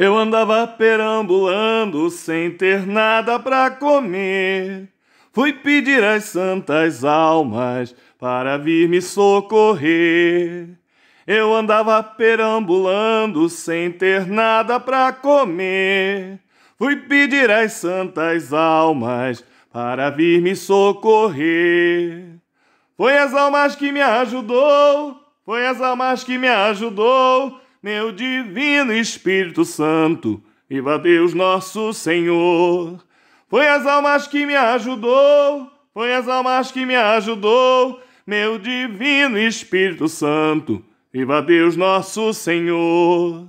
Eu andava perambulando sem ter nada para comer. Fui pedir às santas almas para vir me socorrer. Eu andava perambulando sem ter nada para comer. Fui pedir às santas almas para vir me socorrer. Foi as almas que me ajudou, foi as almas que me ajudou meu divino Espírito Santo, viva Deus nosso Senhor. Foi as almas que me ajudou, foi as almas que me ajudou, meu divino Espírito Santo, viva Deus nosso Senhor.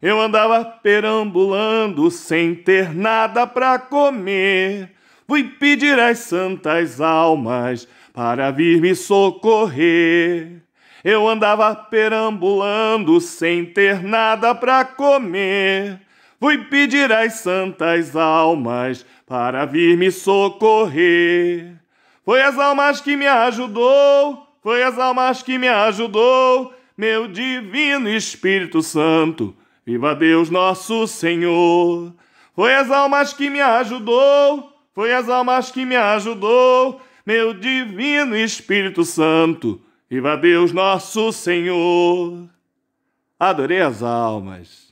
Eu andava perambulando sem ter nada para comer. Fui pedir às santas almas para vir me socorrer. Eu andava perambulando sem ter nada para comer. Fui pedir às santas almas para vir me socorrer. Foi as almas que me ajudou, foi as almas que me ajudou, meu divino Espírito Santo, viva Deus nosso Senhor. Foi as almas que me ajudou, foi as almas que me ajudou, meu divino Espírito Santo, Viva Deus nosso Senhor! Adorei as almas.